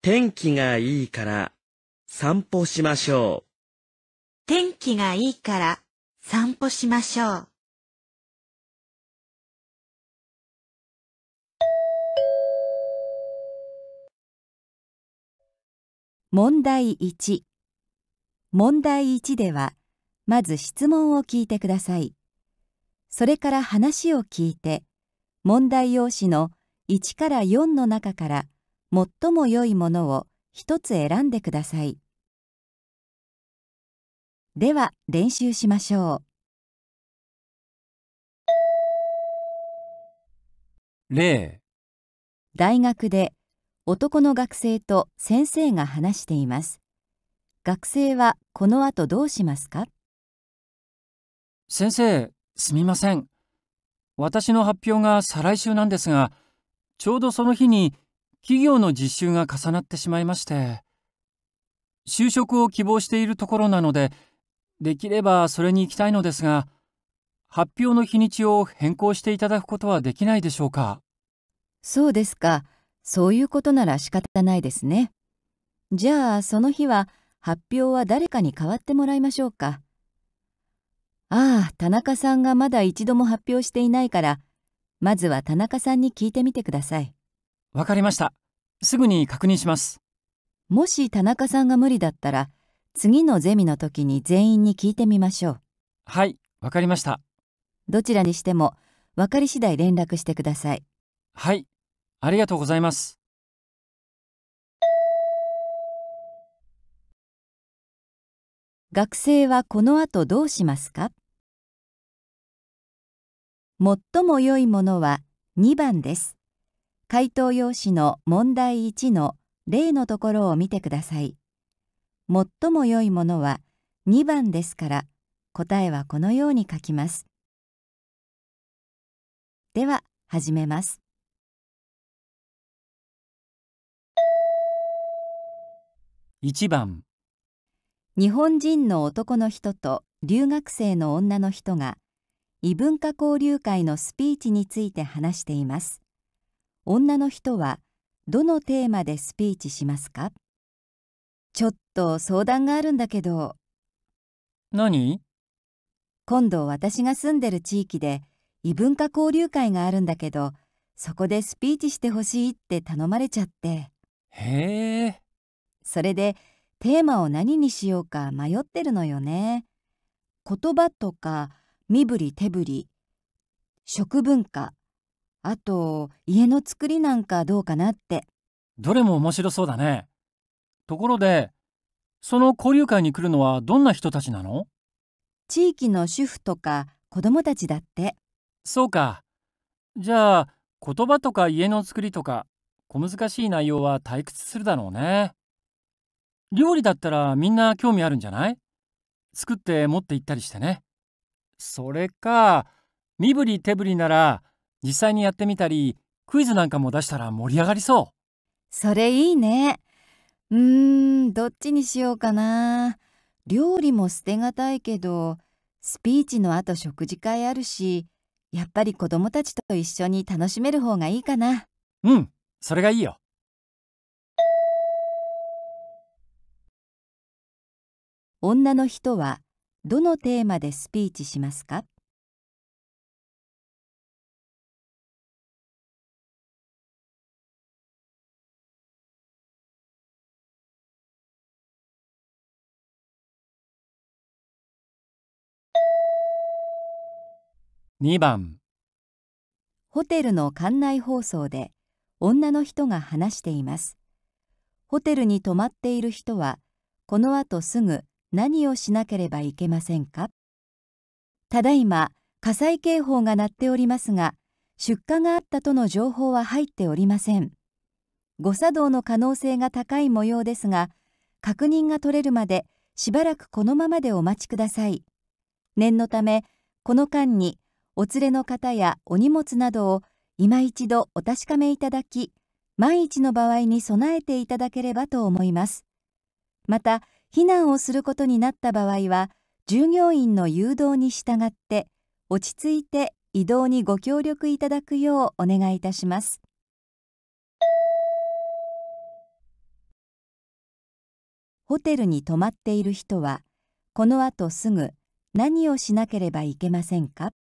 天気がいいから散歩しましょう。天気がいいから散歩しましょう。問題1問題1ではまず質問を聞いてくださいそれから話を聞いて問題用紙の1から4の中から「最も良いものを一つ選んでくださいでは練習しましょう例大学で男の学生と先生が話しています学生はこの後どうしますか先生すみません私の発表が再来週なんですがちょうどその日に企業の実習が重なってしまいまして、就職を希望しているところなので、できればそれに行きたいのですが、発表の日にちを変更していただくことはできないでしょうか。そうですか。そういうことなら仕方ないですね。じゃあその日は発表は誰かに代わってもらいましょうか。ああ、田中さんがまだ一度も発表していないから、まずは田中さんに聞いてみてください。わかりました。すぐに確認します。もし田中さんが無理だったら、次のゼミの時に全員に聞いてみましょう。はい、わかりました。どちらにしても、分かり次第連絡してください。はい、ありがとうございます。学生はこの後どうしますか最も良いものは2番です。回答用紙の問題1の例のところを見てください。最も良いものは2番ですから答えはこのように書きます。では始めます。1番日本人の男の人と留学生の女の人が異文化交流会のスピーチについて話しています。女の人はどのテーマでスピーチしますかちょっと相談があるんだけど何今度私が住んでる地域で異文化交流会があるんだけどそこでスピーチしてほしいって頼まれちゃってへえそれでテーマを何にしようか迷ってるのよね言葉とか身振り手振り食文化あと家の作りなんかどうかなってどれも面白そうだねところでその交流会に来るのはどんな人たちなの地域の主婦とか子供たちだってそうかじゃあ言葉とか家の作りとか小難しい内容は退屈するだろうね料理だったらみんな興味あるんじゃない作って持って行ったりしてねそれか身振り手振りなら実際にやってみたりクイズなんかも出したら盛り上がりそうそれいいねうーんどっちにしようかな料理も捨てがたいけどスピーチの後食事会あるしやっぱり子供たちと一緒に楽しめる方がいいかなうんそれがいいよ女の人はどのテーマでスピーチしますか2番ホテルの館内放送で女の人が話していますホテルに泊まっている人はこの後すぐ何をしなければいけませんかただいま火災警報が鳴っておりますが出火があったとの情報は入っておりません誤作動の可能性が高い模様ですが確認が取れるまでしばらくこのままでお待ちください念のためこの間にお連れの方やお荷物などを今一度お確かめいただき万一の場合に備えていただければと思いますまた避難をすることになった場合は従業員の誘導に従って落ち着いて移動にご協力いただくようお願いいたしますホテルに泊まっている人はこのあとすぐ何をしなければいけませんか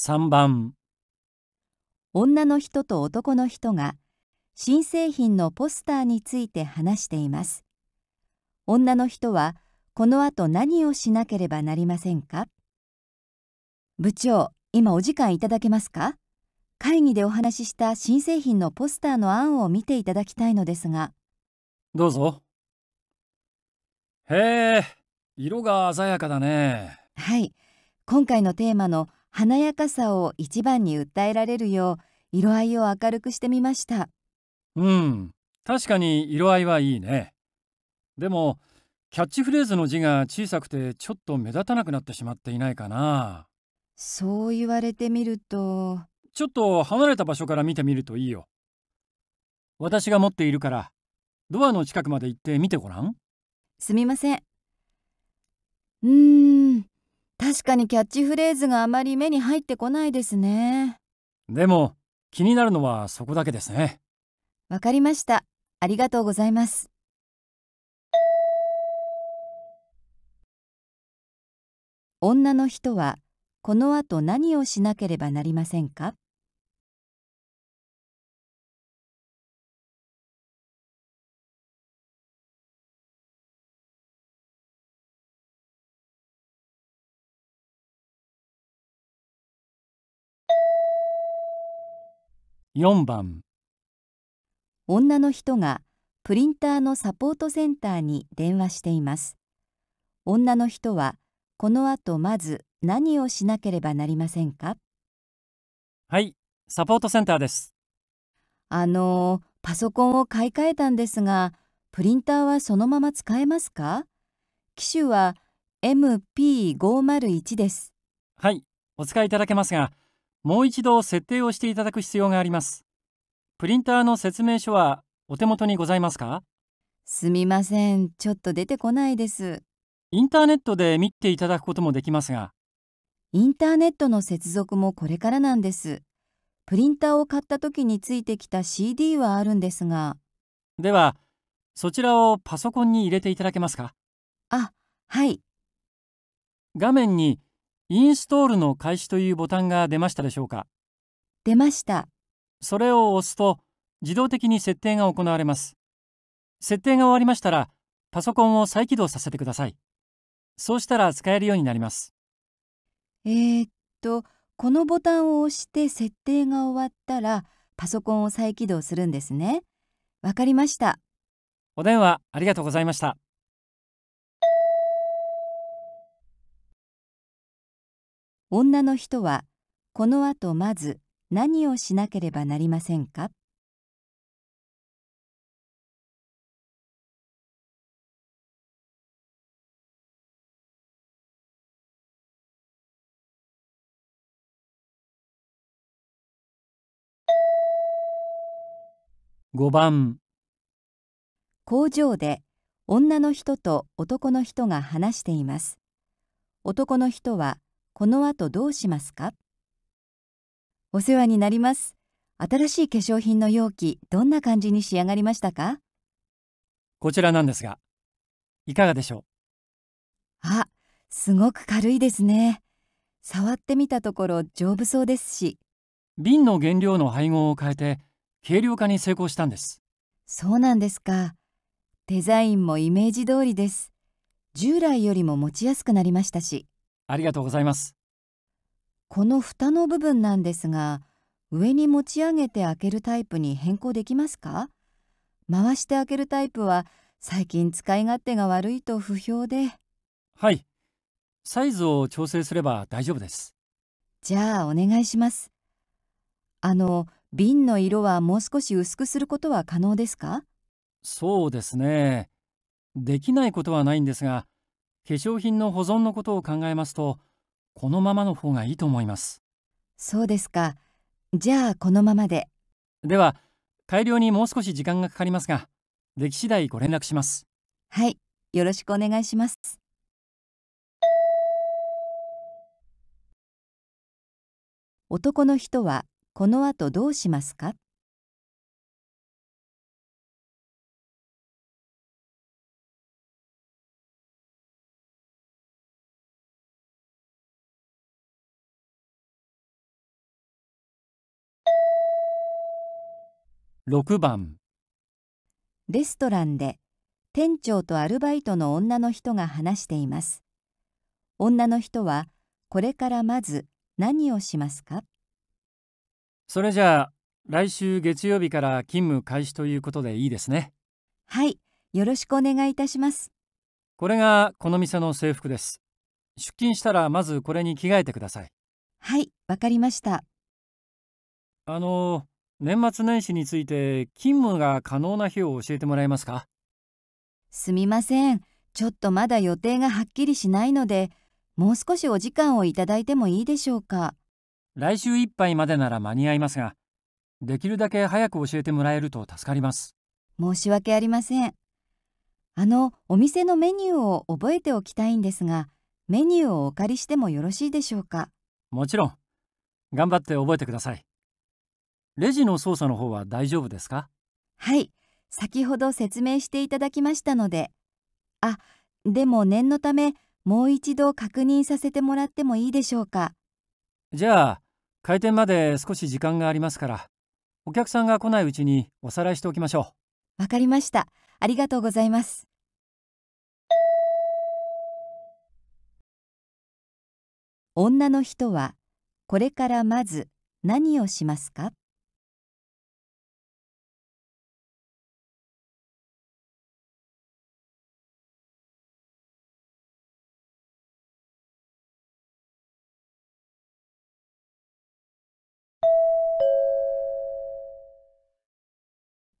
3番女の人と男の人が新製品のポスターについて話しています女の人はこの後何をしなければなりませんか部長今お時間いただけますか会議でお話しした新製品のポスターの案を見ていただきたいのですがどうぞへえ色が鮮やかだねはい今回のテーマの華やかさを一番に訴えられるよう色合いを明るくしてみましたうん確かに色合いはいいねでもキャッチフレーズの字が小さくてちょっと目立たなくなってしまっていないかなそう言われてみるとちょっと離れた場所から見てみるといいよ私が持っているからドアの近くまで行って見てごらんすみませんうーん確かにキャッチフレーズがあまり目に入ってこないですねでも気になるのはそこだけですねわかりましたありがとうございます女の人はこの後何をしなければなりませんか4番女の人がプリンターのサポートセンターに電話しています女の人はこの後まず何をしなければなりませんかはいサポートセンターですあのパソコンを買い替えたんですがプリンターはそのまま使えますか機種は MP501 ですはいお使いいただけますがもう一度設定をしていただく必要があります。プリンターの説明書はお手元にございますかすみません、ちょっと出てこないです。インターネットで見ていただくこともできますが。インターネットの接続もこれからなんです。プリンターを買った時についてきた CD はあるんですが。では、そちらをパソコンに入れていただけますかあ、はい。画面にインストールの開始というボタンが出ましたでしょうか出ましたそれを押すと自動的に設定が行われます設定が終わりましたらパソコンを再起動させてくださいそうしたら使えるようになりますえー、っとこのボタンを押して設定が終わったらパソコンを再起動するんですねわかりましたお電話ありがとうございました女の人はこのあとまず何をしなければなりませんか5番工場で女の人と男の人が話しています男の人はこの後どうしますかお世話になります。新しい化粧品の容器、どんな感じに仕上がりましたかこちらなんですが、いかがでしょうあ、すごく軽いですね。触ってみたところ丈夫そうですし。瓶の原料の配合を変えて、軽量化に成功したんです。そうなんですか。デザインもイメージ通りです。従来よりも持ちやすくなりましたし。ありがとうございます。この蓋の部分なんですが、上に持ち上げて開けるタイプに変更できますか回して開けるタイプは最近使い勝手が悪いと不評で。はい。サイズを調整すれば大丈夫です。じゃあお願いします。あの、瓶の色はもう少し薄くすることは可能ですかそうですね。できないことはないんですが、化粧品の保存のことを考えますとこのままの方がいいと思いますそうですかじゃあこのままででは改良にもう少し時間がかかりますができ次第ご連絡しますはいよろしくお願いします男の人はこの後どうしますか6番レストランで店長とアルバイトの女の人が話しています女の人はこれからまず何をしますかそれじゃあ来週月曜日から勤務開始ということでいいですねはいよろしくお願いいたしますこれがこの店の制服です出勤したらまずこれに着替えてくださいはいわかりましたあの年末年始について勤務が可能な日を教えてもらえますかすみませんちょっとまだ予定がはっきりしないのでもう少しお時間をいただいてもいいでしょうか来週いっぱいまでなら間に合いますができるだけ早く教えてもらえると助かります申し訳ありませんあのお店のメニューを覚えておきたいんですがメニューをお借りしてもよろしいでしょうかもちろん頑張って覚えてくださいレジの操作の方は大丈夫ですかはい先ほど説明していただきましたのであでも念のためもう一度確認させてもらってもいいでしょうかじゃあ開店まで少し時間がありますからお客さんが来ないうちにおさらいしておきましょうわかりましたありがとうございます女の人はこれからまず何をしますか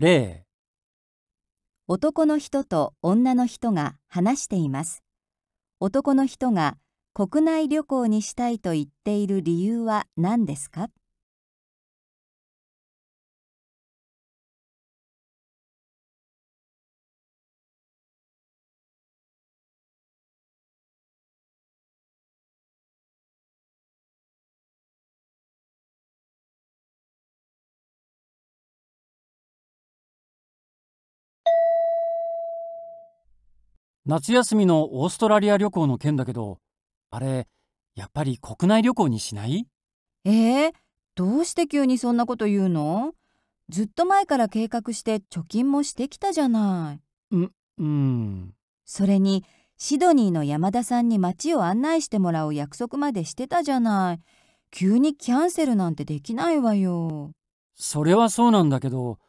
例男の人と女の人が話しています男の人が国内旅行にしたいと言っている理由は何ですか夏休みのオーストラリア旅行の件だけどあれやっぱり国内旅行にしないえー、どうして急にそんなこと言うのずっと前から計画して貯金もしてきたじゃない。んうんそれにシドニーの山田さんに街を案内してもらう約束までしてたじゃない。急にキャンセルなんてできないわよ。それはそうなんだけど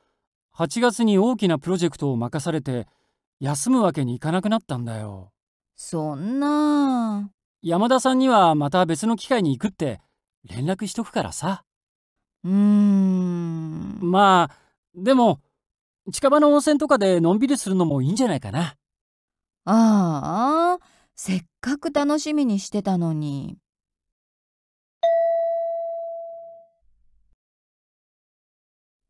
8月に大きなプロジェクトを任されて休むわけにいかなくなったんだよそんな山田さんにはまた別の機会に行くって連絡しとくからさうーんまあでも近場の温泉とかでのんびりするのもいいんじゃないかなああせっかく楽しみにしてたのに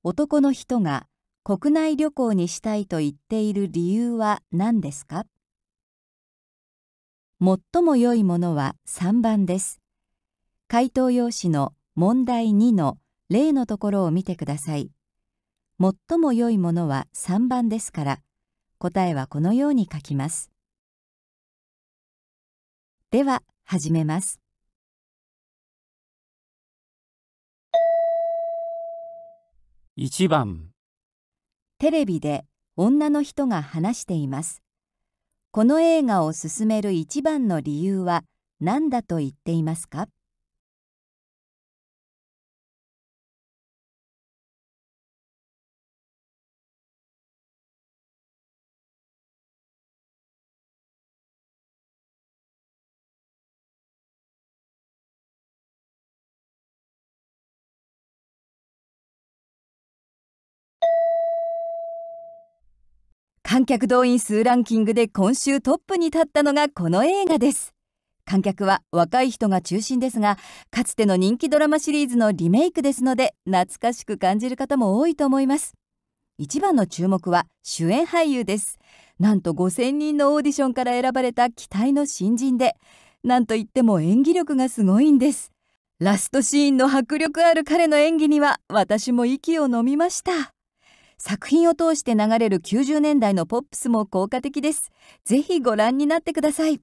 男の人が国内旅行にしたいと言っている理由は何ですか最も良いものは3番です。回答用紙の問題2の例のところを見てください。最も良いものは3番ですから、答えはこのように書きます。では、始めます。1番テレビで女の人が話していますこの映画を勧める一番の理由は何だと言っていますか観客動員数ランキングで今週トップに立ったのがこの映画です観客は若い人が中心ですがかつての人気ドラマシリーズのリメイクですので懐かしく感じる方も多いと思います一番の注目は主演俳優ですなんと5000人のオーディションから選ばれた期待の新人でなんといっても演技力がすごいんですラストシーンの迫力ある彼の演技には私も息を飲みました作品を通して流れる90年代のポップスも効果的ですぜひご覧になってください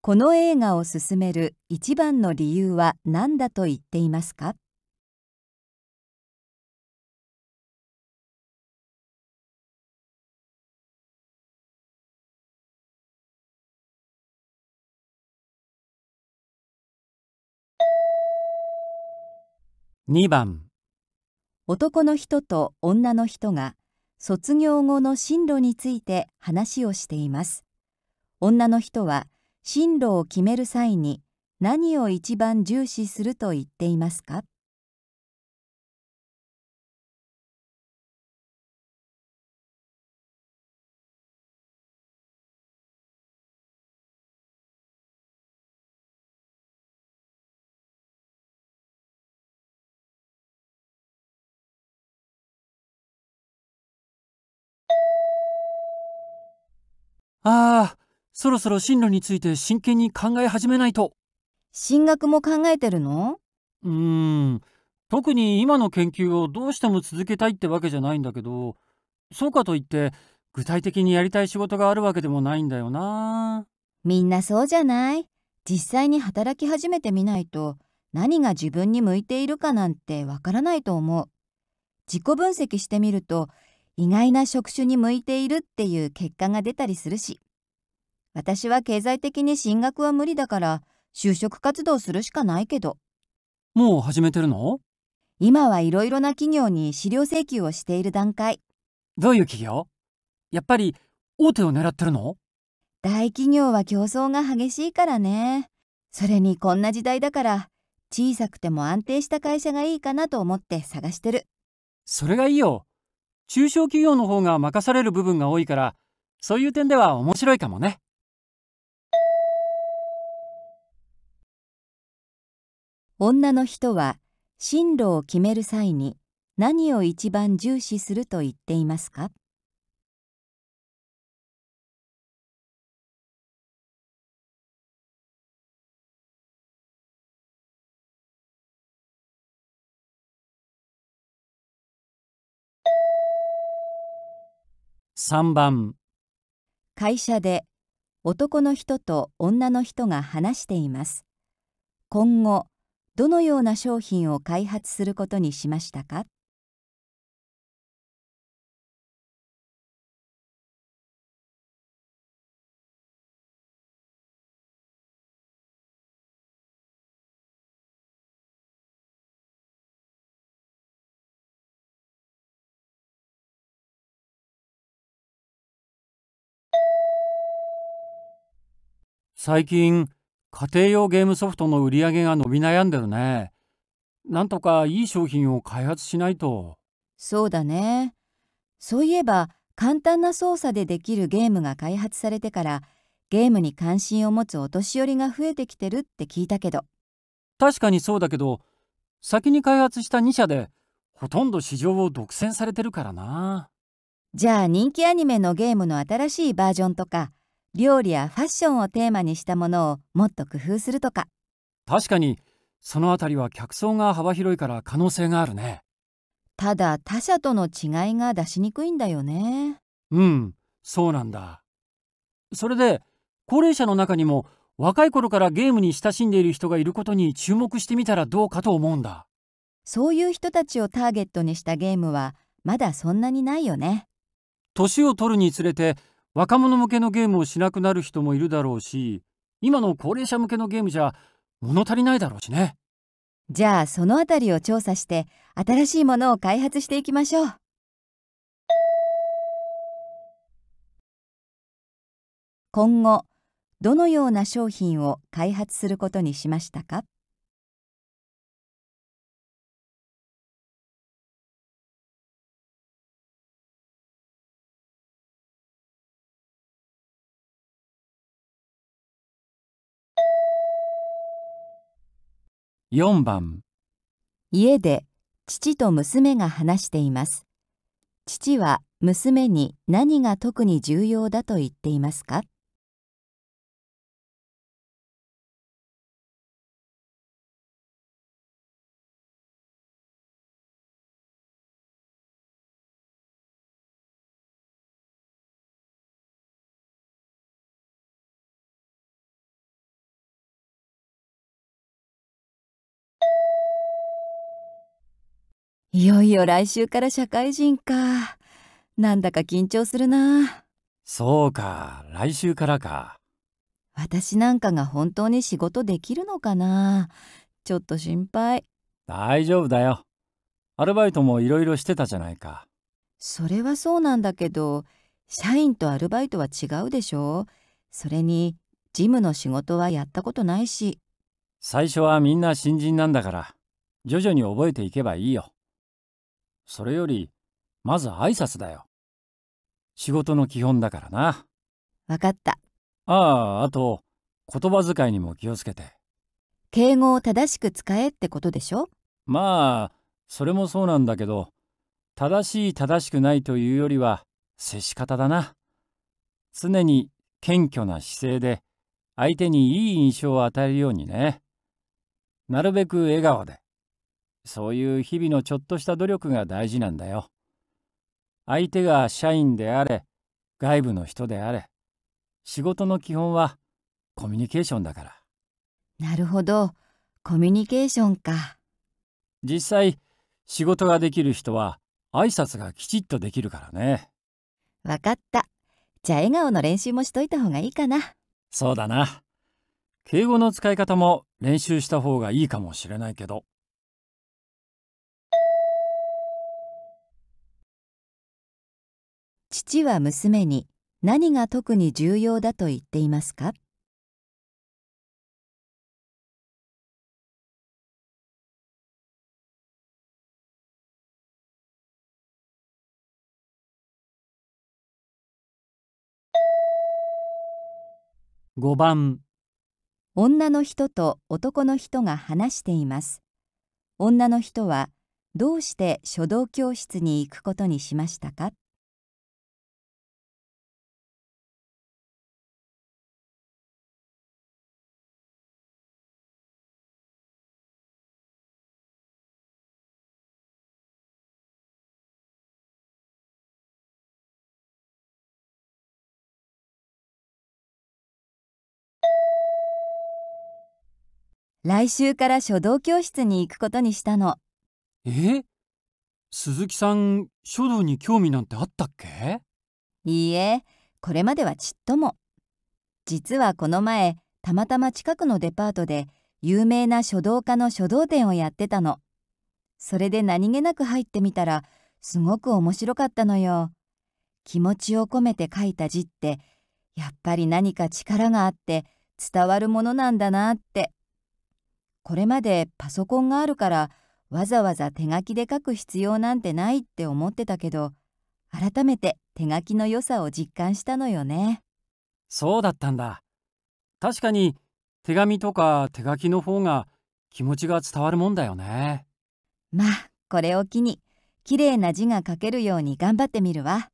この映画を進める一番の理由は何だと言っていますか2番男の人と女の人が卒業後の進路について話をしています女の人は進路を決める際に何を一番重視すると言っていますかああ、そろそろ進路について真剣に考え始めないと。進学も考えてるのうーん、特に今の研究をどうしても続けたいってわけじゃないんだけど、そうかといって具体的にやりたい仕事があるわけでもないんだよな。みんなそうじゃない実際に働き始めてみないと何が自分に向いているかなんてわからないと思う。自己分析してみると意外な職種に向いているっていう結果が出たりするし私は経済的に進学は無理だから就職活動するしかないけどもう始めてるの今はいろいろな企業に資料請求をしている段階どういう企業やっぱり大手を狙ってるの大企業は競争が激しいからねそれにこんな時代だから小さくても安定した会社がいいかなと思って探してるそれがいいよ中小企業の方が任される部分が多いからそういう点では面白いかもね。女の人は進路を決める際に何を一番重視すると言っていますか3番会社で男の人と女の人が話しています今後どのような商品を開発することにしましたか最近、家庭用ゲームソフトの売り上げが伸び悩んでるね。なんとかいい商品を開発しないと。そうだね。そういえば、簡単な操作でできるゲームが開発されてから、ゲームに関心を持つお年寄りが増えてきてるって聞いたけど。確かにそうだけど、先に開発した2社で、ほとんど市場を独占されてるからな。じゃあ人気アニメのゲームの新しいバージョンとか、料理やファッションをテーマにしたものをもっと工夫するとか確かにそのあたりは客層が幅広いから可能性があるねただ他社との違いが出しにくいんだよねうんそうなんだそれで高齢者の中にも若い頃からゲームに親しんでいる人がいることに注目してみたらどうかと思うんだそういう人たちをターゲットにしたゲームはまだそんなにないよね年を取るにつれて若者向けのゲームをしなくなる人もいるだろうし今の高齢者向けのゲームじゃ物足りないだろうしねじゃあそのあたりを調査して新しいものを開発していきましょう今後どのような商品を開発することにしましたか4番家で父と娘が話しています父は娘に何が特に重要だと言っていますかいよいよ来週から社会人か。なんだか緊張するな。そうか、来週からか。私なんかが本当に仕事できるのかな。ちょっと心配。大丈夫だよ。アルバイトもいろいろしてたじゃないか。それはそうなんだけど、社員とアルバイトは違うでしょ。それに、事務の仕事はやったことないし。最初はみんな新人なんだから、徐々に覚えていけばいいよ。それより、まず挨拶だよ。仕事の基本だからな。わかった。ああ、あと、言葉遣いにも気をつけて。敬語を正しく使えってことでしょまあ、それもそうなんだけど、正しい正しくないというよりは、接し方だな。常に謙虚な姿勢で、相手にいい印象を与えるようにね。なるべく笑顔で。そういう日々のちょっとした努力が大事なんだよ。相手が社員であれ、外部の人であれ、仕事の基本はコミュニケーションだから。なるほど、コミュニケーションか。実際、仕事ができる人は挨拶がきちっとできるからね。わかった。じゃあ笑顔の練習もしといた方がいいかな。そうだな。敬語の使い方も練習した方がいいかもしれないけど。父は娘に何が特に重要だと言っていますか5番女の人と男の人が話しています女の人はどうして書道教室に行くことにしましたか来週から書道教室に行くことにしたのえ鈴木さん書道に興味なんてあったっけいいえこれまではちっとも実はこの前たまたま近くのデパートで有名な書道家の書道展をやってたのそれで何気なく入ってみたらすごく面白かったのよ気持ちを込めて書いた字ってやっぱり何か力があって伝わるものなんだなってこれまでパソコンがあるからわざわざ手書きで書く必要なんてないって思ってたけど改めて手書きの良さを実感したのよねそうだったんだ確かに手紙とか手書きの方が気持ちが伝わるもんだよねまあこれを機に綺麗な字が書けるように頑張ってみるわ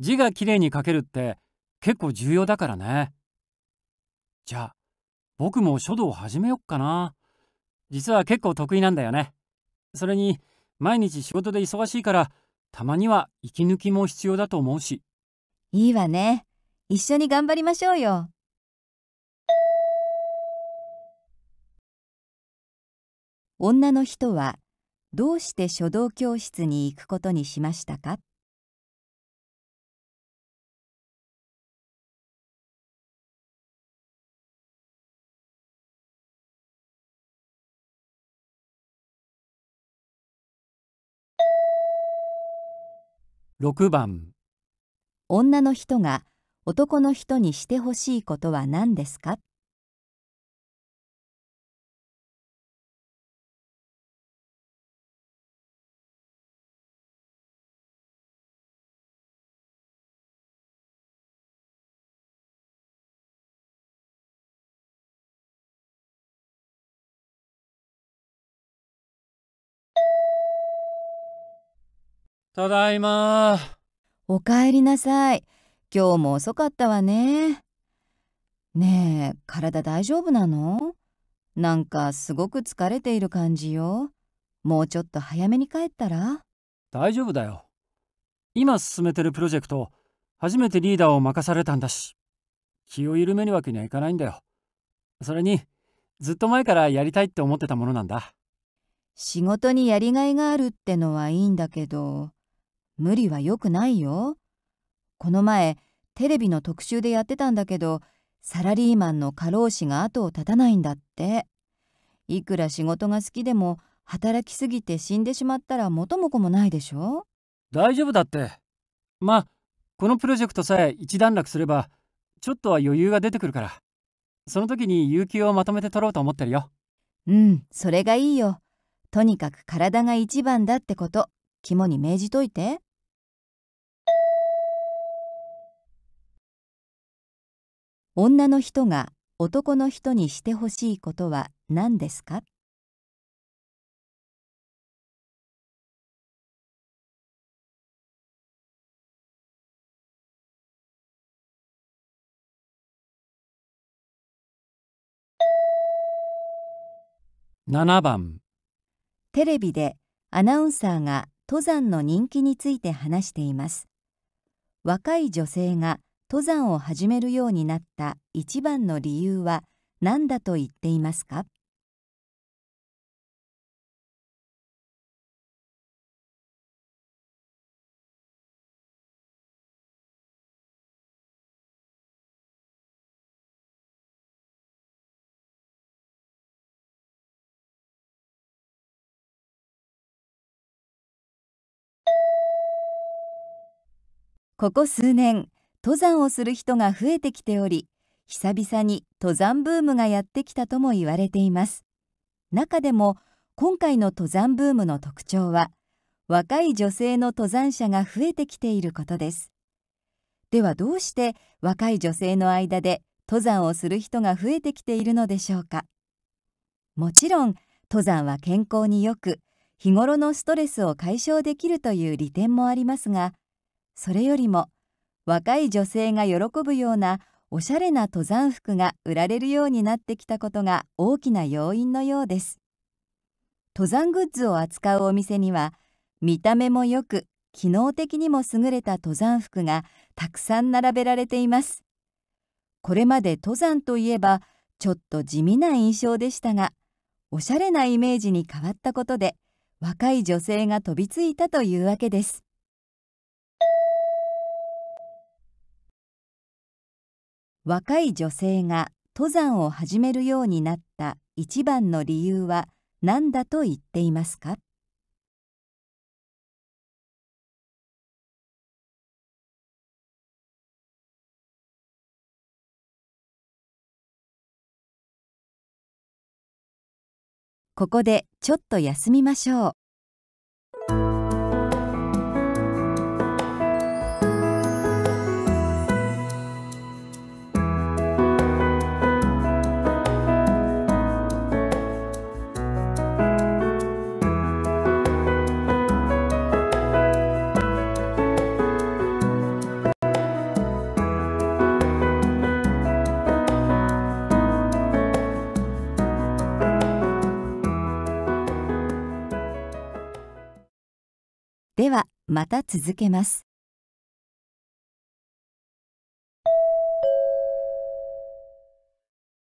字が綺麗に書けるって結構重要だからねじゃあ僕も書道を始めよっかな。実は結構得意なんだよね。それに、毎日仕事で忙しいから、たまには息抜きも必要だと思うし。いいわね。一緒に頑張りましょうよ。女の人はどうして書道教室に行くことにしましたか6番女の人が男の人にしてほしいことは何ですかただいまおかえりなさい今日も遅かったわねねえ体大丈夫なのなんかすごく疲れている感じよもうちょっと早めに帰ったら大丈夫だよ今進めてるプロジェクト初めてリーダーを任されたんだし気を緩めるわけにはいかないんだよそれにずっと前からやりたいって思ってたものなんだ仕事にやりがいがあるってのはいいんだけど無理は良くないよ。この前テレビの特集でやってたんだけどサラリーマンの過労死が後を絶たないんだって。いくら仕事が好きでも働きすぎて死んでしまったら元も子もないでしょ大丈夫だって。まあこのプロジェクトさえ一段落すればちょっとは余裕が出てくるから。その時に有給をまとめて取ろうと思ってるよ。うん、それがいいよ。とにかく体が一番だってこと、肝に銘じといて。女の人が男の人にしてほしいことは何ですか7番テレビでアナウンサーが登山の人気について話しています若い女性が登山を始めるようになった一番の理由は何だと言っていますかここ数年登山をする人が増えてきており久々に登山ブームがやってきたとも言われています中でも今回の登山ブームの特徴は若い女性の登山者が増えてきていることですではどうして若い女性の間で登山をする人が増えてきているのでしょうかもちろん登山は健康によく日頃のストレスを解消できるという利点もありますがそれよりも若い女性が喜ぶようなおしゃれな登山服が売られるようになってきたことが大きな要因のようです登山グッズを扱うお店には見た目もよく機能的にも優れた登山服がたくさん並べられていますこれまで登山といえばちょっと地味な印象でしたがおしゃれなイメージに変わったことで若い女性が飛びついたというわけです若い女性が登山を始めるようになった一番の理由は何だと言っていますかここでちょっと休みましょう。また続けます。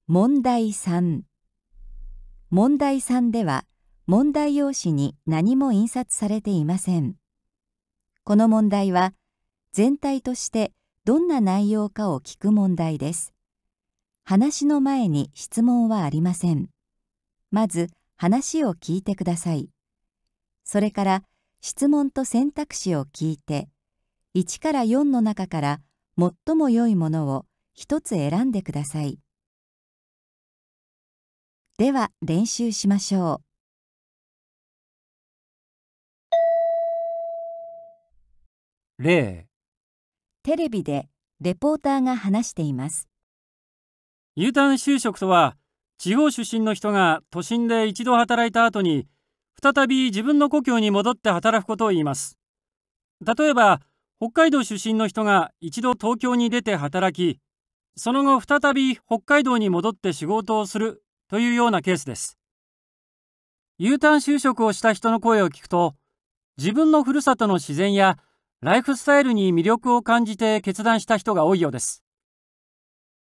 問題3問題3では問題用紙に何も印刷されていませんこの問題は全体としてどんな内容かを聞く問題です話の前に質問はありませんまず話を聞いてくださいそれから質問と選択肢を聞いて1から4の中から最も良いものを一つ選んでくださいでは練習しましょう例テレビでレポーターが話しています U ターン就職とは地方出身の人が都心で一度働いた後に再び自分の故郷に戻って働くことを言います。例えば、北海道出身の人が一度東京に出て働き、その後再び北海道に戻って仕事をするというようなケースです。U ターン就職をした人の声を聞くと、自分のふるさとの自然やライフスタイルに魅力を感じて決断した人が多いようです。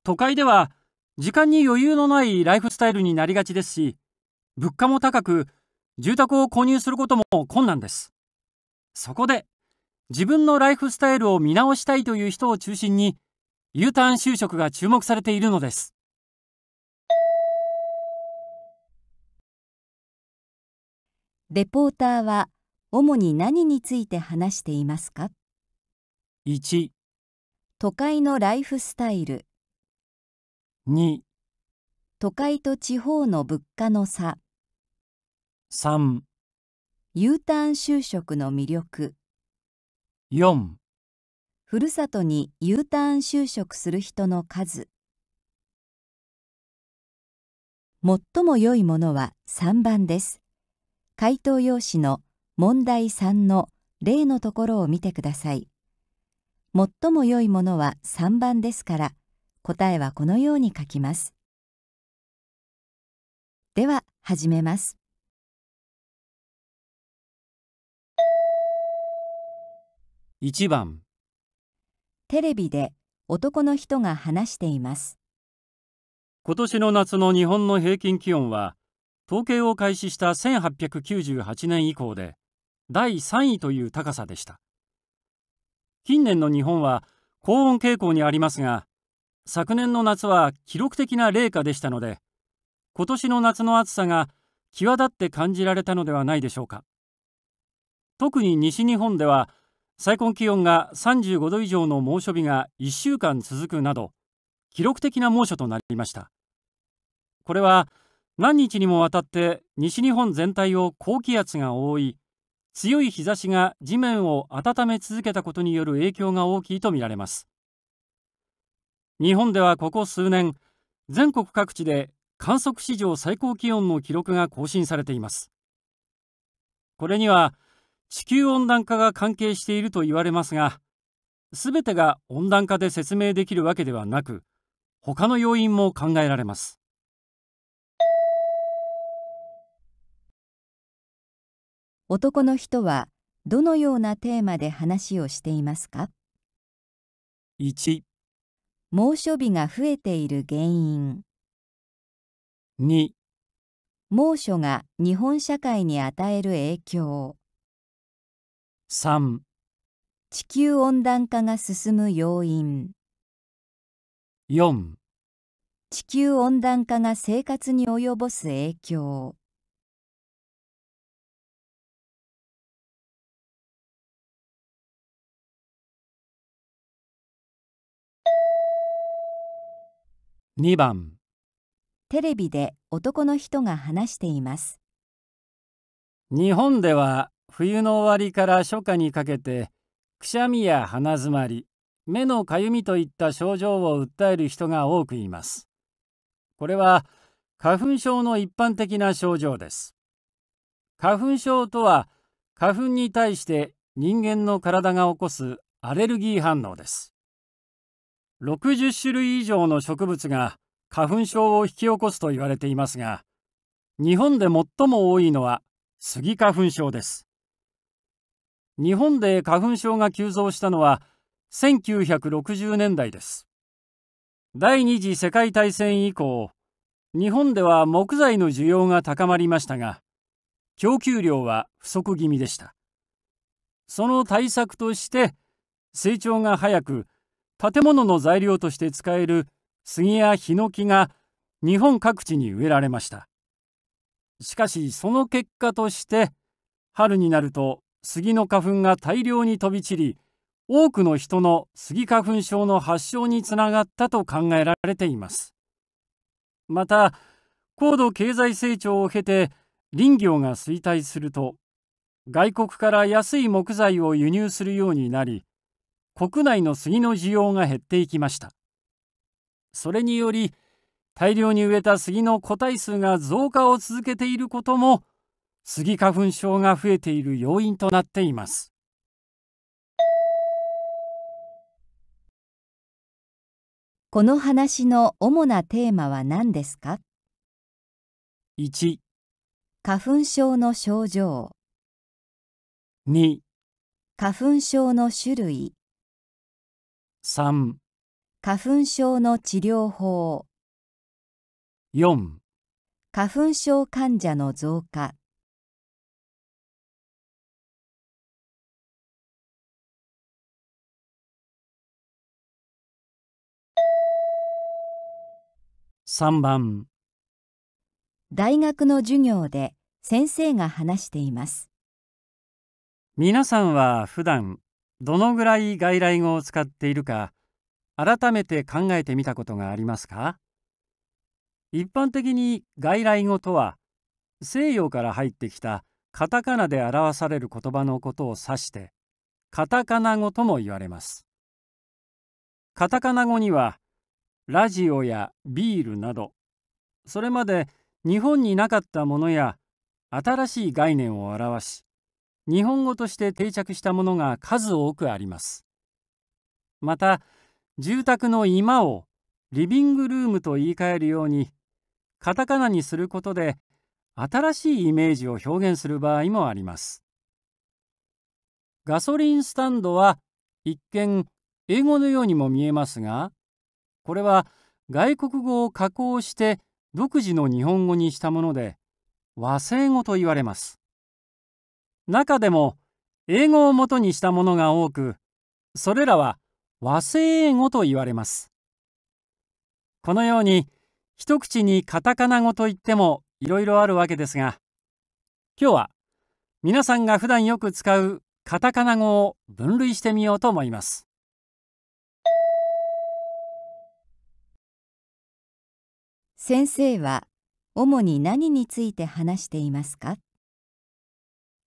都会では時間に余裕のないライフスタイルになりがちですし、物価も高く住宅を購入することも困難です。そこで、自分のライフスタイルを見直したいという人を中心に、U ターン就職が注目されているのです。レポーターは主に何について話していますか ?1 都会のライフスタイル2都会と地方の物価の差3 U ターン就職の魅力4ふるさとに U ターン就職する人の数最も良いものは3番です。回答用紙の問題3の例のところを見てください。最も良いものは3番ですから、答えはこのように書きます。では、始めます。1番テレビで男の人が話しています今年の夏の日本の平均気温は統計を開始した1898年以降で第3位という高さでした近年の日本は高温傾向にありますが昨年の夏は記録的な冷夏でしたので今年の夏の暑さが際立って感じられたのではないでしょうか特に西日本では最高気温が35度以上の猛暑日が1週間続くなど記録的な猛暑となりましたこれは何日にもわたって西日本全体を高気圧が覆い強い日差しが地面を温め続けたことによる影響が大きいとみられます日本ではここ数年全国各地で観測史上最高気温の記録が更新されていますこれには地球温暖化が関係していると言われますが全てが温暖化で説明できるわけではなく他の要因も考えられます男の人はどのようなテーマで話をしていますか1猛暑日が増えている原因2猛暑が日本社会に与える影響3地球温暖化が進む要因4地球温暖化が生活に及ぼす影響2番テレビで男の人が話しています日本では冬の終わりから初夏にかけてくしゃみや鼻づまり目のかゆみといった症状を訴える人が多くいます。これは花粉症の一般的な症状です。花粉症とは花粉に対して人間の体が起こすアレルギー反応です。60種類以上の植物が花粉症を引き起こすと言われていますが、日本で最も多いのはスギ花粉症です。日本で花粉症が急増したのは1960年代です。第二次世界大戦以降、日本では木材の需要が高まりましたが、供給量は不足気味でした。その対策として、成長が早く、建物の材料として使える杉やヒノキが日本各地に植えられました。しかしその結果として、春になると杉の花粉が大量に飛び散り多くの人の杉花粉症の発症につながったと考えられていますまた高度経済成長を経て林業が衰退すると外国から安い木材を輸入するようになり国内の杉の需要が減っていきましたそれにより大量に植えた杉の個体数が増加を続けていることもスギ花粉症が増えている要因となっています。この話の主なテーマは何ですか ?1 花粉症の症状2花粉症の種類3花粉症の治療法4花粉症患者の増加3番大学の授業で先生が話しています皆さんは普段どのぐらい外来語を使っているか改めて考えてみたことがありますか一般的に外来語とは西洋から入ってきたカタカナで表される言葉のことを指してカタカナ語とも言われますカタカナ語にはラジオやビールなどそれまで日本になかったものや新しい概念を表し日本語として定着したものが数多くあります。また住宅の居間をリビングルームと言い換えるようにカタカナにすることで新しいイメージを表現する場合もあります。ガソリンスタンドは一見英語のようにも見えますがこれは外国語を加工して独自の日本語にしたもので和製語と言われます。中でも英語をもとにしたものが多くそれらは和製英語と言われます。このように一口にカタカナ語といってもいろいろあるわけですが今日は皆さんが普段よく使うカタカナ語を分類してみようと思います。先生は主に何について話していますか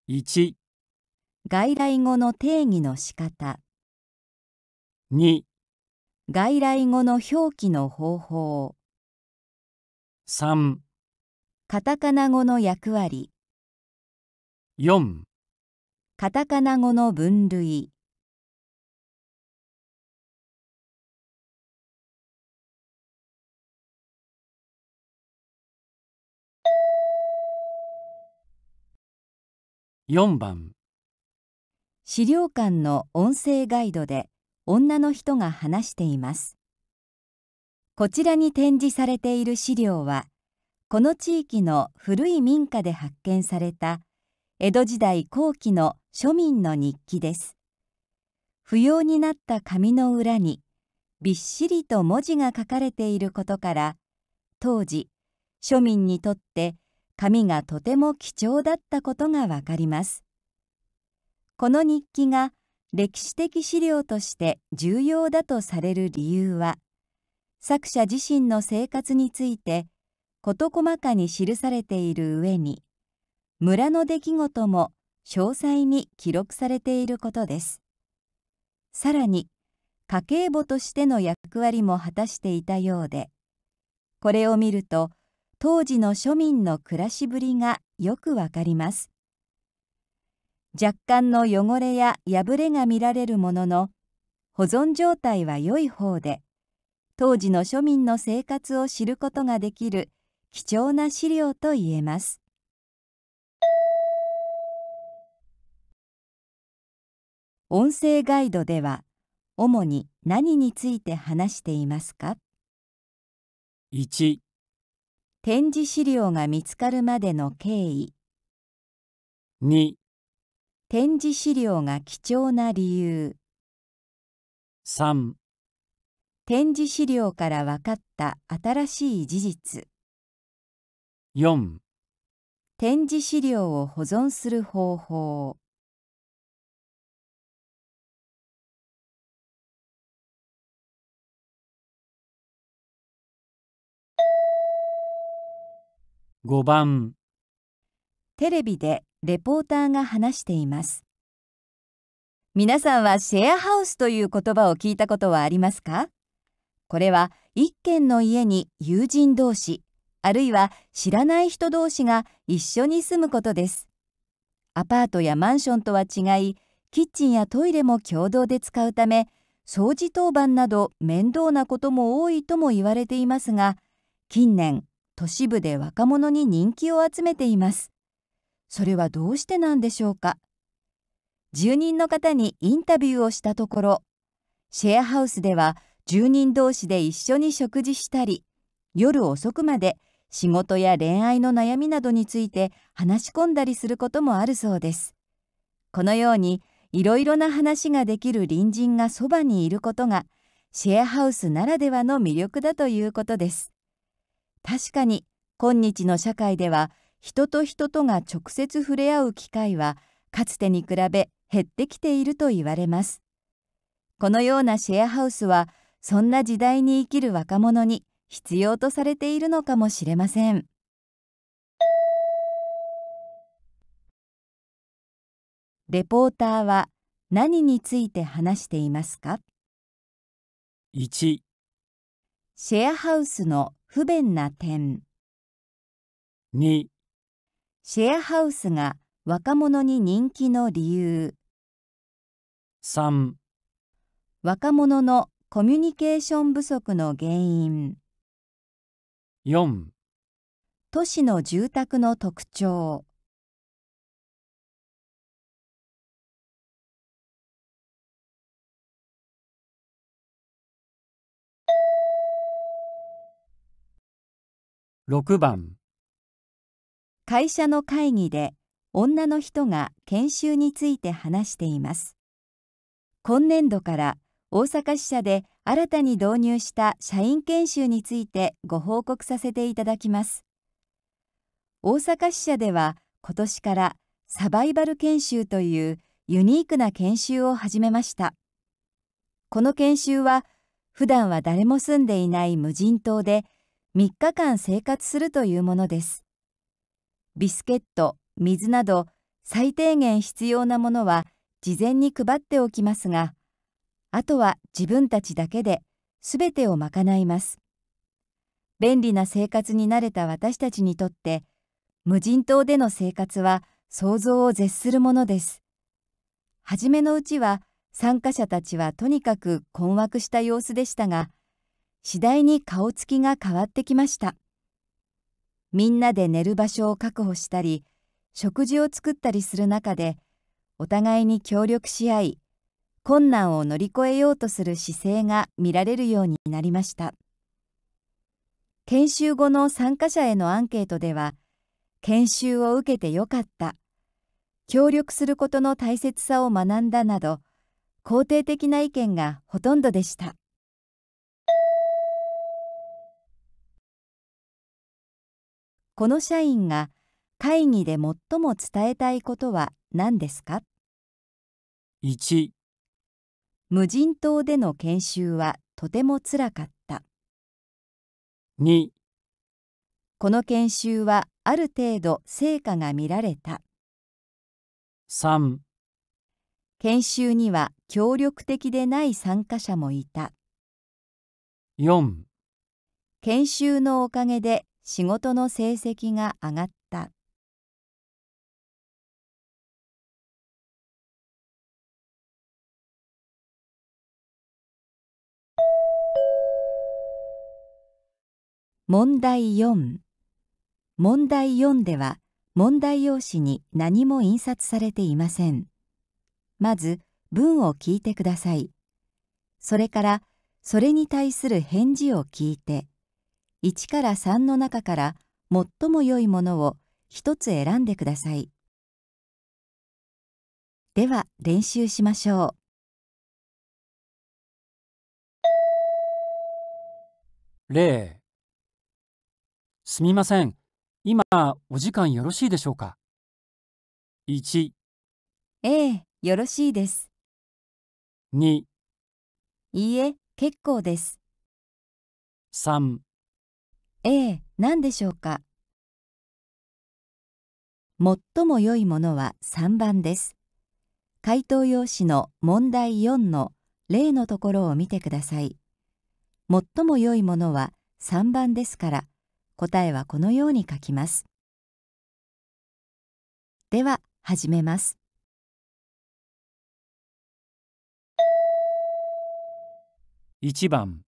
?1 外来語の定義の仕方2外来語の表記の方法3カタカナ語の役割4カタカナ語の分類4番資料館の音声ガイドで女の人が話していますこちらに展示されている資料はこの地域の古い民家で発見された江戸時代後期の庶民の日記です不要になった紙の裏にびっしりと文字が書かれていることから当時庶民にとって紙がとても貴重だったことがわかります。この日記が歴史的資料として重要だとされる理由は、作者自身の生活について事細かに記されている上に、村の出来事も詳細に記録されていることです。さらに、家計簿としての役割も果たしていたようで、これを見ると、当時の庶民の暮らしぶりがよくわかります若干の汚れや破れが見られるものの保存状態は良い方で当時の庶民の生活を知ることができる貴重な資料と言えます音声ガイドでは主に何について話していますか 1, 1展示資料が見つかるまでの経緯2展示資料が貴重な理由3展示資料から分かった新しい事実4展示資料を保存する方法5番テレビでレポーターが話しています皆さんはシェアハウスという言葉を聞いたことはありますかこれは一軒の家に友人同士あるいは知らない人同士が一緒に住むことですアパートやマンションとは違いキッチンやトイレも共同で使うため掃除当番など面倒なことも多いとも言われていますが近年都市部で若者に人気を集めていますそれはどうしてなんでしょうか住人の方にインタビューをしたところシェアハウスでは住人同士で一緒に食事したり夜遅くまで仕事や恋愛の悩みなどについて話し込んだりすることもあるそうですこのようにいろいろな話ができる隣人がそばにいることがシェアハウスならではの魅力だということです確かに今日の社会では人と人とが直接触れ合う機会はかつてに比べ減ってきていると言われますこのようなシェアハウスはそんな時代に生きる若者に必要とされているのかもしれませんレポーターは何について話していますか1シェアハウスの不便な点2シェアハウスが若者に人気の理由3若者のコミュニケーション不足の原因4都市の住宅の特徴6番会社の会議で女の人が研修について話しています今年度から大阪支社で新たに導入した社員研修についてご報告させていただきます大阪支社では今年からサバイバル研修というユニークな研修を始めましたこの研修は普段は誰も住んでいない無人島で3日間生活するというものです。ビスケット、水など最低限必要なものは事前に配っておきますが、あとは自分たちだけで全てを賄います。便利な生活に慣れた私たちにとって、無人島での生活は想像を絶するものです。初めのうちは参加者たちはとにかく困惑した様子でしたが、次第に顔つきが変わってきましたみんなで寝る場所を確保したり食事を作ったりする中でお互いに協力し合い困難を乗り越えようとする姿勢が見られるようになりました研修後の参加者へのアンケートでは研修を受けてよかった協力することの大切さを学んだなど肯定的な意見がほとんどでしたこの社員が会議で最も伝えたいことは何ですか ?1 無人島での研修はとてもつらかった2この研修はある程度成果が見られた3研修には協力的でない参加者もいた4研修のおかげで仕事の成績が上がった問題4問題4では問題用紙に何も印刷されていませんまず文を聞いてくださいそれからそれに対する返事を聞いて「1から3の中から最も良いものを一つ選んでください。では練習しましょう。例すみません。今、お時間よろしいでしょうか ?1 ええ、よろしいです。2いいえ、結構です。3 A 何でしょうか最も良いものは3番です。回答用紙の問題4の例のところを見てください。最も良いものは3番ですから答えはこのように書きます。では始めます。1番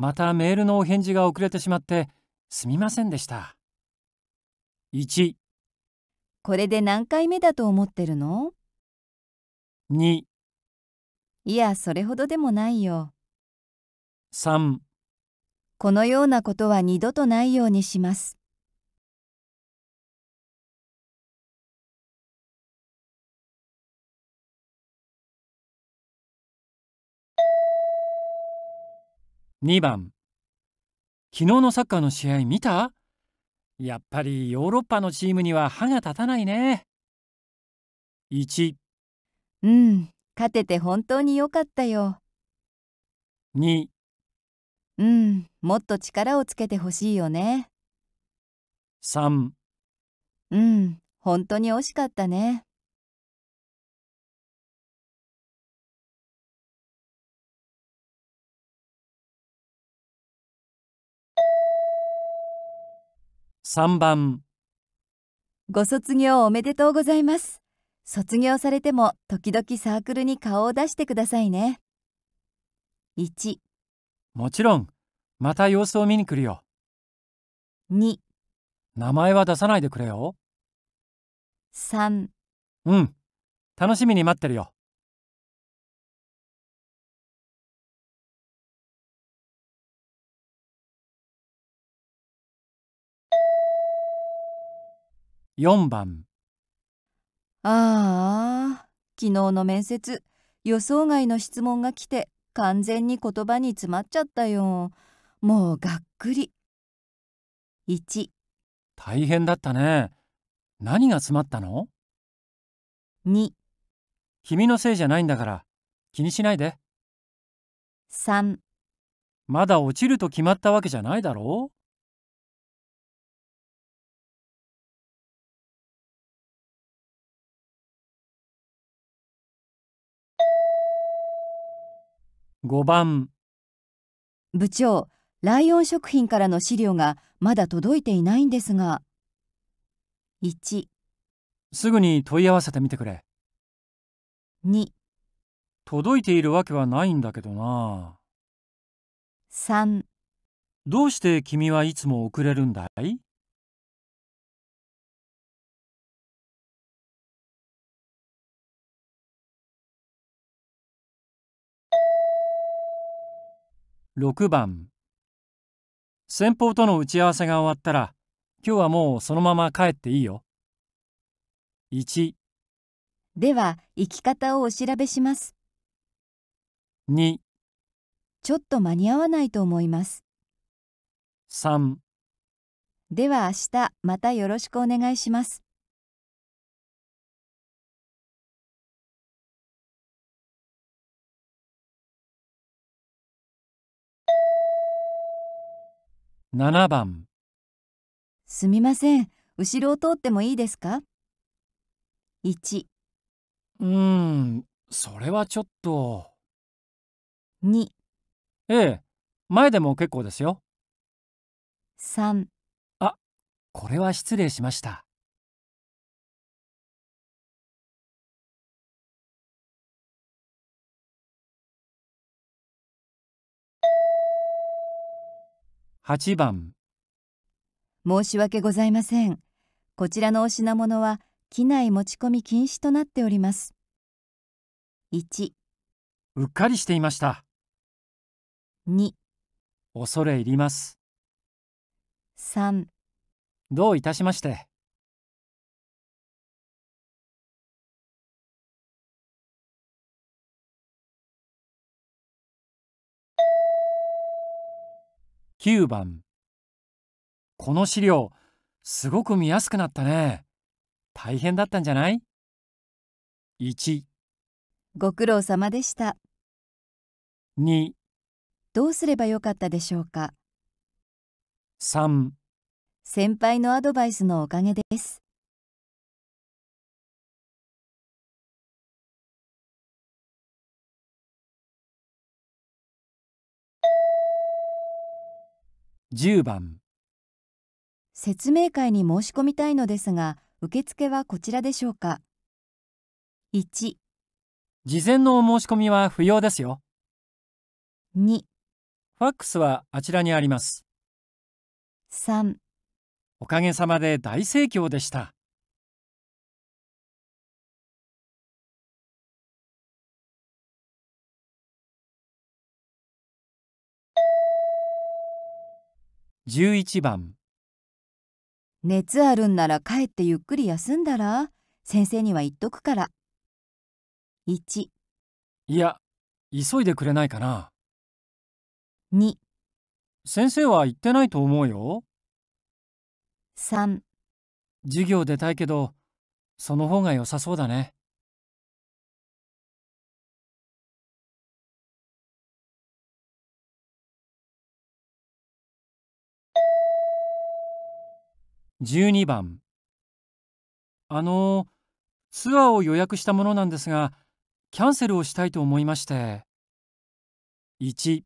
またメールのお返事が遅れてしまってすみませんでした1これで何回目だと思ってるの2いやそれほどでもないよ3このようなことは二度とないようにします2番昨日のサッカーの試合見たやっぱりヨーロッパのチームには歯が立たないね。1うん勝てて本当に良かったよ。2うんもっと力をつけてほしいよね。3うん本当に惜しかったね。3番ご卒業おめでとうございます卒業されても時々サークルに顔を出してくださいね1もちろんまた様子を見に来るよ2名前は出さないでくれよ3うん楽しみに待ってるよ4番ああ昨日の面接予想外の質問が来て完全に言葉に詰まっちゃったよもうがっくり1大変だったね何が詰まったの2君のせいじゃないんだから気にしないで3まだ落ちると決まったわけじゃないだろう5番部長ライオン食品からの資料がまだ届いていないんですが1すぐに問い合わせてみてくれ2届いているわけはないんだけどな3どうして君はいつも遅れるんだい6番先方との打ち合わせが終わったら今日はもうそのまま帰っていいよ。1では行き方をお調べします。2ちょっと間に合わないと思います。3では明日またよろしくお願いします。7番すみません後ろを通ってもいいですか ?1 うーんそれはちょっと2ええ前でも結構ですよ3あこれは失礼しました8番申し訳ございませんこちらのお品物は機内持ち込み禁止となっております1うっかりしていました2恐れ入ります3どういたしまして9番この資料すごく見やすくなったね大変だったんじゃない ?1 ご苦労様でした2どうすればよかったでしょうか3先輩のアドバイスのおかげです10番説明会に申し込みたいのですが受付はこちらでしょうか1事前のお申し込みは不要ですよ2ファックスはあちらにあります3おかげさまで大盛況でした11番熱あるんなら帰ってゆっくり休んだら先生には言っとくから1いや急いでくれないかな2先生は言ってないと思うよ3授業出たいけどその方が良さそうだね12番あのツアーを予約したものなんですがキャンセルをしたいと思いまして1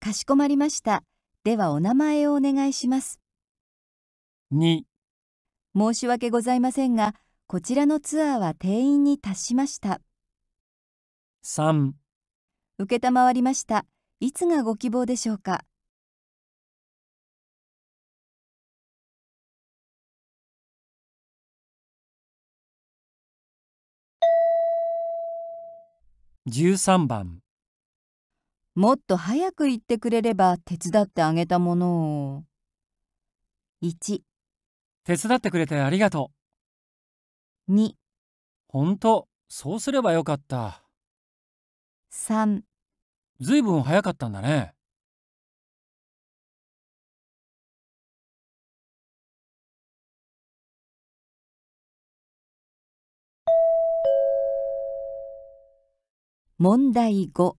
かしこまりましたではお名前をお願いします2申し訳ございませんがこちらのツアーは定員に達しました3承りましたいつがご希望でしょうか13番もっと早く言ってくれれば手伝ってあげたものを1手伝ってくれてありがとう2本当そうすればよかった3ずいぶん早かったんだね。問題5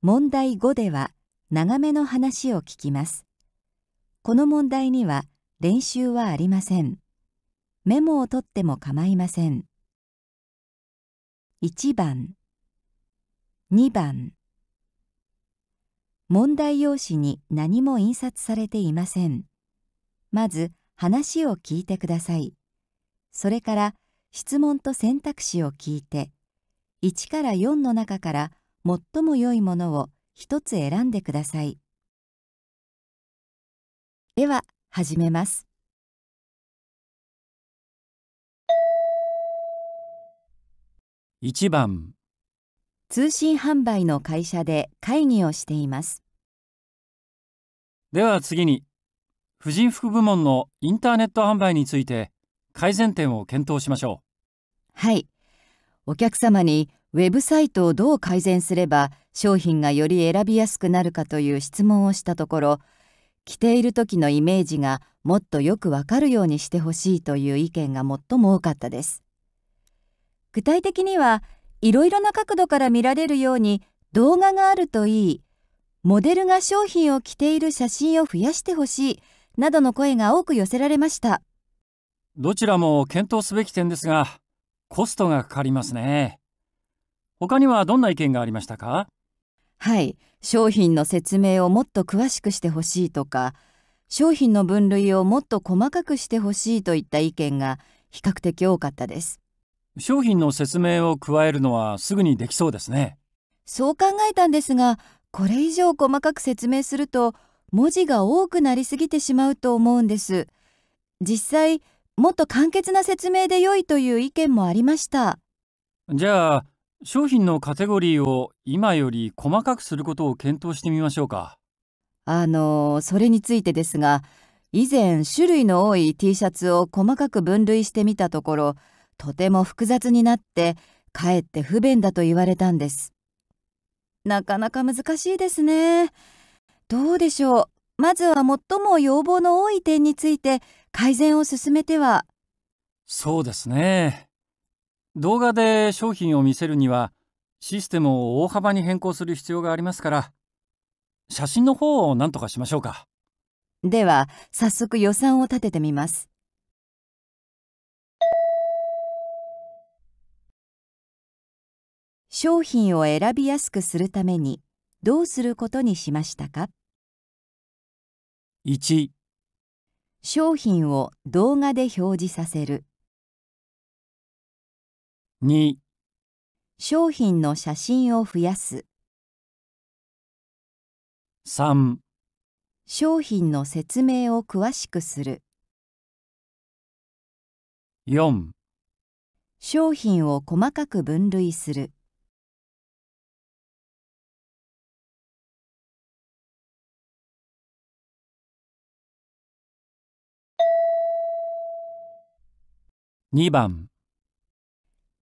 問題5では長めの話を聞きますこの問題には練習はありませんメモを取っても構いません1番2番問題用紙に何も印刷されていませんまず話を聞いてくださいそれから質問と選択肢を聞いて1から4の中から最も良いものを1つ選んでくださいでは始めます1番通信販売の会社で会議をしていますでは次に婦人服部門のインターネット販売について改善点を検討しましょうはいお客様にウェブサイトをどう改善すれば商品がより選びやすくなるかという質問をしたところ着ている時のイメージがもっとよくわかるようにしてほしいという意見が最も多かったです具体的にはいろいろな角度から見られるように動画があるといいモデルが商品を着ている写真を増やしてほしいなどの声が多く寄せられましたどちらも検討すべき点ですがコストがかかりますね。他にはどんな意見がありましたかはい商品の説明をもっと詳しくしてほしいとか商品の分類をもっと細かくしてほしいといった意見が比較的多かったです商品の説明を加えるのはすぐにできそうですねそう考えたんですがこれ以上細かく説明すると文字が多くなりすぎてしまうと思うんです実際もっと簡潔な説明で良いという意見もありましたじゃあ商品のカテゴリーを今より細かくすることを検討してみましょうかあのそれについてですが以前種類の多い T シャツを細かく分類してみたところとても複雑になってかえって不便だと言われたんですなかなか難しいですねどうでしょうまずは最も要望の多い点について改善を進めてはそうですね動画で商品を見せるにはシステムを大幅に変更する必要がありますから写真の方を何とかしましょうかでは早速予算を立ててみます商品を選びやすくするためにどうすることにしましたか 1, 商品を動画で表示させる2商品の写真を増やす3商品の説明を詳しくする4商品を細かく分類する2番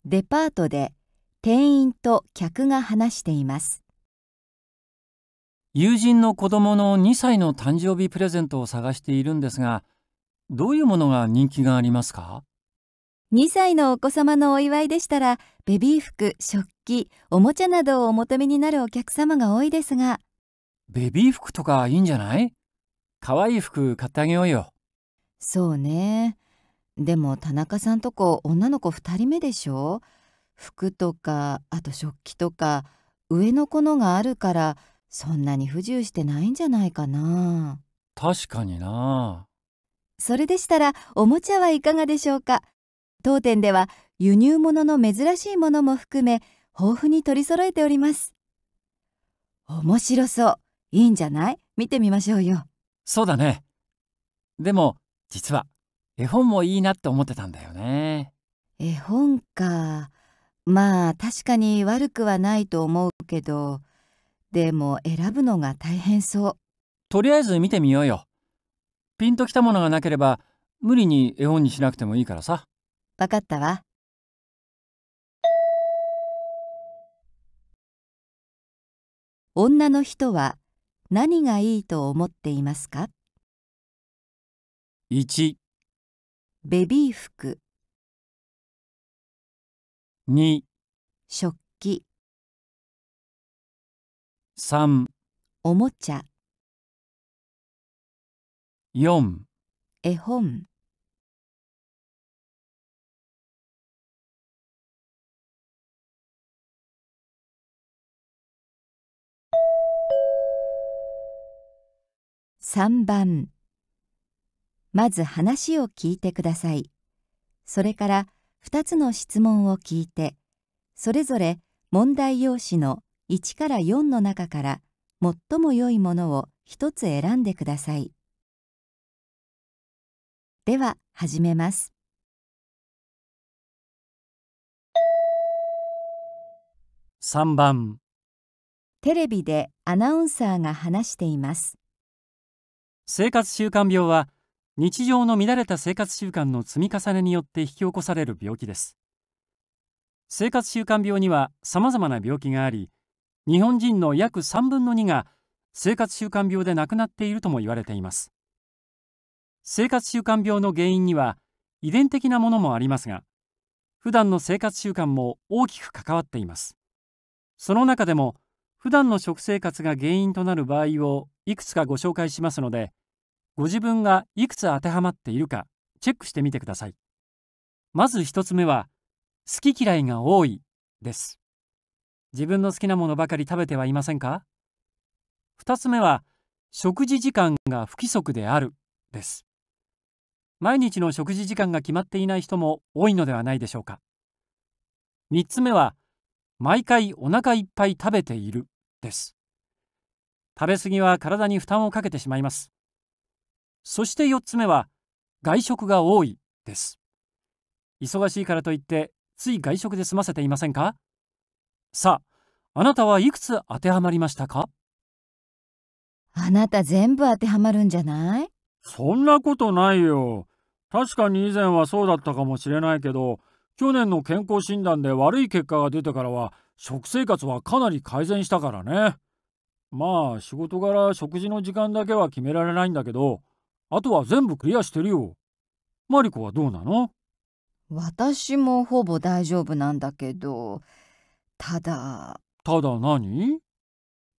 デパートで店員と客が話しています友人の子供の2歳の誕生日プレゼントを探しているんですがどういうものが人気がありますか2歳のお子様のお祝いでしたらベビー服食器おもちゃなどをお求めになるお客様が多いですがベビー服とかいいんじゃない可愛い服買ってあげようよそうねでも田中さんとこ女の子2人目でしょ服とかあと食器とか上の子のがあるからそんなに不自由してないんじゃないかな確かになそれでしたらおもちゃはいかがでしょうか当店では輸入物の珍しいものも含め豊富に取り揃えております面白そういいんじゃない見てみましょうよそうだねでも実は絵本もいいなって思ってたんだよね絵本かまあ確かに悪くはないと思うけどでも選ぶのが大変そうとりあえず見てみようよピンときたものがなければ無理に絵本にしなくてもいいからさわかったわ女の人は何がいいと思っていますか1ベビー服二、食器三、おもちゃ四、絵本3番まず話を聞いてください。それから2つの質問を聞いて、それぞれ問題用紙の1から4の中から最も良いものを1つ選んでください。では始めます。3番テレビでアナウンサーが話しています。生活習慣病は日常の乱れた生活習慣の積み重ねによって引き起こされる病気です生活習慣病には様々な病気があり日本人の約3分の2が生活習慣病で亡くなっているとも言われています生活習慣病の原因には遺伝的なものもありますが普段の生活習慣も大きく関わっていますその中でも普段の食生活が原因となる場合をいくつかご紹介しますのでご自分がいくつ当てはまっているかチェックしてみてくださいまず1つ目は好き嫌いが多いです自分の好きなものばかり食べてはいませんか2つ目は食事時間が不規則であるです毎日の食事時間が決まっていない人も多いのではないでしょうか3つ目は毎回お腹いっぱい食べているです食べ過ぎは体に負担をかけてしまいますそして4つ目は外食が多いです忙しいからといってつい外食で済ませていませんかさああなたはいくつ当てはまりましたかあなた全部当てはまるんじゃないそんなことないよ確かに以前はそうだったかもしれないけど去年の健康診断で悪い結果が出てからは食生活はかなり改善したからねまあ仕事柄食事の時間だけは決められないんだけどあとは全部クリアしてるよ。マリコはどうなの私もほぼ大丈夫なんだけど、ただ。ただ何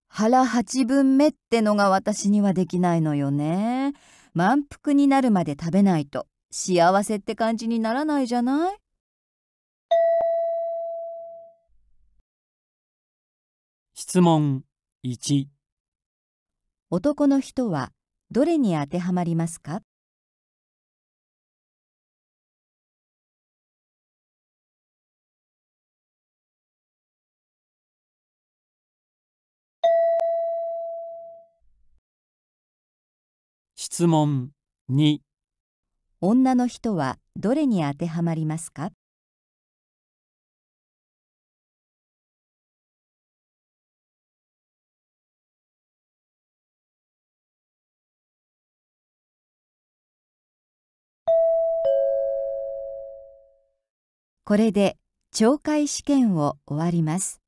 腹八分目ってのが私にはできないのよね。満腹になるまで食べないと幸せって感じにならないじゃない質問1男の人はどれに当てはまりますか質問2女の人はどれに当てはまりますかこれで懲戒試験を終わります。